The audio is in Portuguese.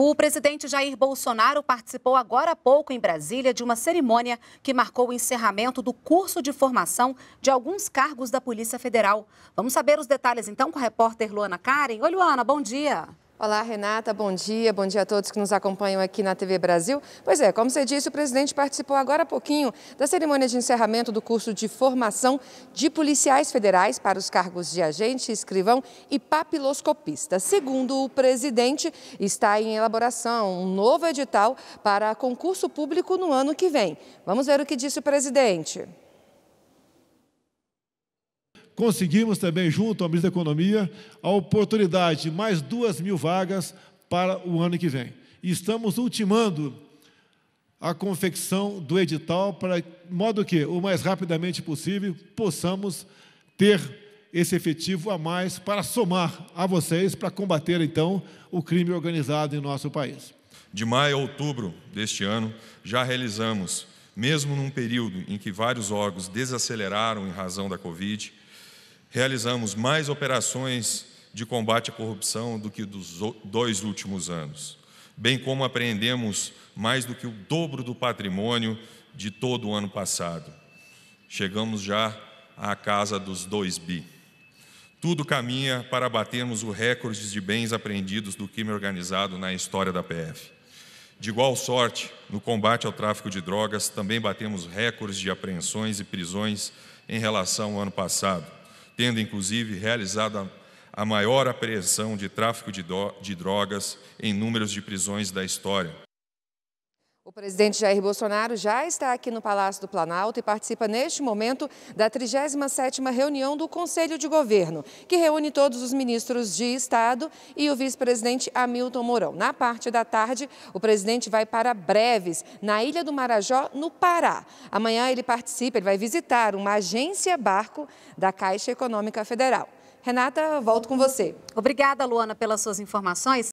O presidente Jair Bolsonaro participou agora há pouco em Brasília de uma cerimônia que marcou o encerramento do curso de formação de alguns cargos da Polícia Federal. Vamos saber os detalhes então com a repórter Luana Karen. Oi, Luana, bom dia. Olá, Renata, bom dia, bom dia a todos que nos acompanham aqui na TV Brasil. Pois é, como você disse, o presidente participou agora há pouquinho da cerimônia de encerramento do curso de formação de policiais federais para os cargos de agente, escrivão e papiloscopista. Segundo o presidente, está em elaboração um novo edital para concurso público no ano que vem. Vamos ver o que disse o presidente conseguimos também, junto ao ministro da Economia, a oportunidade de mais duas mil vagas para o ano que vem. E estamos ultimando a confecção do edital para modo que, o mais rapidamente possível, possamos ter esse efetivo a mais para somar a vocês para combater então o crime organizado em nosso país. De maio a outubro deste ano, já realizamos, mesmo num período em que vários órgãos desaceleraram em razão da Covid, realizamos mais operações de combate à corrupção do que dos dois últimos anos, bem como apreendemos mais do que o dobro do patrimônio de todo o ano passado. Chegamos já à casa dos 2 bi. Tudo caminha para batermos o recorde de bens apreendidos do crime organizado na história da PF. De igual sorte, no combate ao tráfico de drogas, também batemos recordes de apreensões e prisões em relação ao ano passado tendo inclusive realizado a, maior apreensão de tráfico de drogas em números de prisões da história. O presidente Jair Bolsonaro já está aqui no Palácio do Planalto e participa neste momento da 37ª reunião do Conselho de Governo, que reúne todos os ministros de Estado e o vice-presidente Hamilton Mourão. Na parte da tarde, o presidente vai para Breves, na Ilha do Marajó, no Pará. Amanhã ele participa, ele vai visitar uma agência barco da Caixa Econômica Federal. Renata, volto com você. Obrigada, Luana, pelas suas informações.